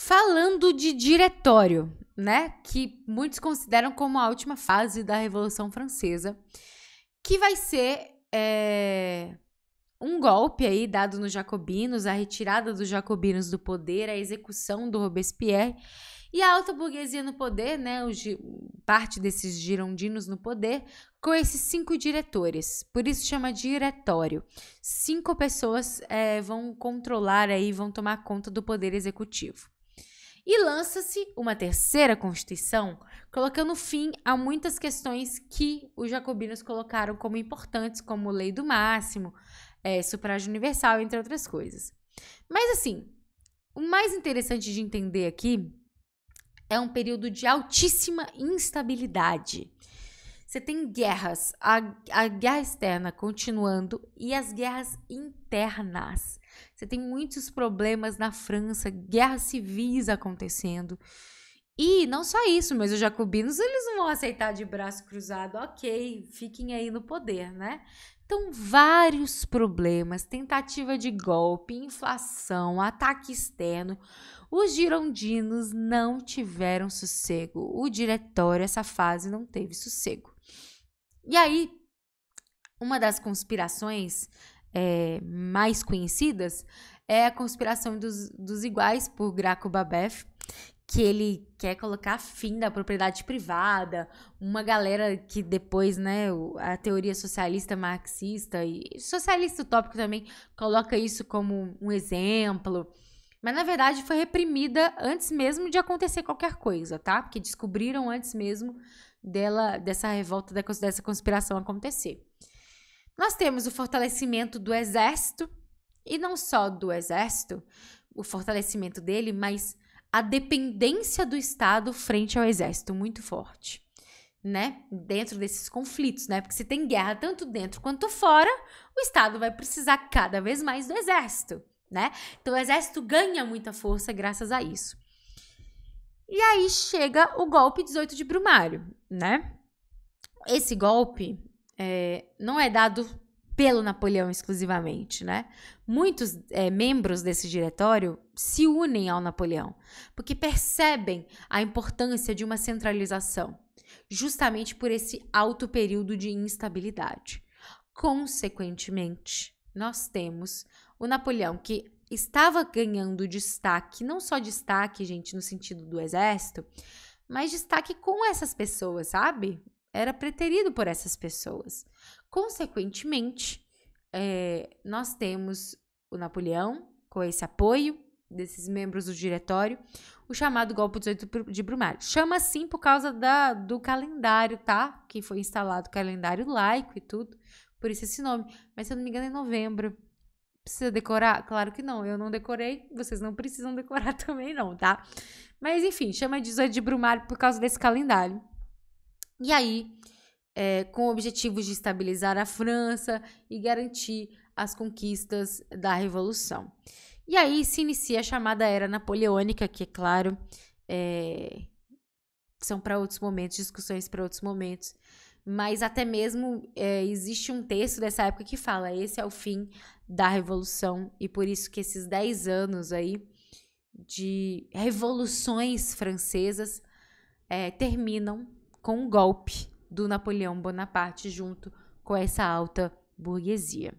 Falando de diretório, né, que muitos consideram como a última fase da Revolução Francesa, que vai ser é, um golpe aí dado nos jacobinos, a retirada dos jacobinos do poder, a execução do Robespierre e a alta burguesia no poder, né, parte desses girondinos no poder, com esses cinco diretores. Por isso chama diretório. Cinco pessoas é, vão controlar aí, vão tomar conta do poder executivo. E lança-se uma terceira Constituição, colocando fim a muitas questões que os jacobinos colocaram como importantes, como lei do máximo, é, universal, entre outras coisas. Mas, assim, o mais interessante de entender aqui é um período de altíssima instabilidade. Você tem guerras, a, a guerra externa continuando e as guerras internas você tem muitos problemas na França, guerras civis acontecendo. E não só isso, mas os jacobinos eles não vão aceitar de braço cruzado, ok, fiquem aí no poder, né? Então, vários problemas, tentativa de golpe, inflação, ataque externo. Os girondinos não tiveram sossego. O diretório, essa fase, não teve sossego. E aí, uma das conspirações é, mais conhecidas é a Conspiração dos, dos Iguais, por Graco Babef, que ele quer colocar fim da propriedade privada, uma galera que depois, né, a teoria socialista marxista e socialista utópico também coloca isso como um exemplo. Mas na verdade foi reprimida antes mesmo de acontecer qualquer coisa, tá? Porque descobriram antes mesmo dela dessa revolta dessa conspiração acontecer. Nós temos o fortalecimento do exército, e não só do exército, o fortalecimento dele, mas a dependência do Estado frente ao exército, muito forte, né? Dentro desses conflitos, né? Porque se tem guerra tanto dentro quanto fora, o Estado vai precisar cada vez mais do exército, né? Então o exército ganha muita força graças a isso. E aí chega o golpe 18 de Brumário, né? Esse golpe é, não é dado pelo Napoleão exclusivamente, né? Muitos é, membros desse diretório se unem ao Napoleão, porque percebem a importância de uma centralização, justamente por esse alto período de instabilidade. Consequentemente, nós temos o Napoleão que estava ganhando destaque, não só destaque, gente, no sentido do exército, mas destaque com essas pessoas, sabe? era preterido por essas pessoas. Consequentemente, é, nós temos o Napoleão, com esse apoio desses membros do diretório, o chamado golpe 18 de Brumário. Chama assim por causa da, do calendário, tá? Que foi instalado o calendário laico e tudo, por isso esse nome. Mas se eu não me engano, é novembro. Precisa decorar? Claro que não, eu não decorei, vocês não precisam decorar também não, tá? Mas enfim, chama 18 de Brumário por causa desse calendário. E aí, é, com objetivos de estabilizar a França e garantir as conquistas da Revolução. E aí se inicia a chamada Era Napoleônica, que, é claro, é, são para outros momentos, discussões para outros momentos. Mas até mesmo é, existe um texto dessa época que fala: esse é o fim da Revolução, e por isso que esses 10 anos aí de revoluções francesas é, terminam com o golpe do Napoleão Bonaparte junto com essa alta burguesia.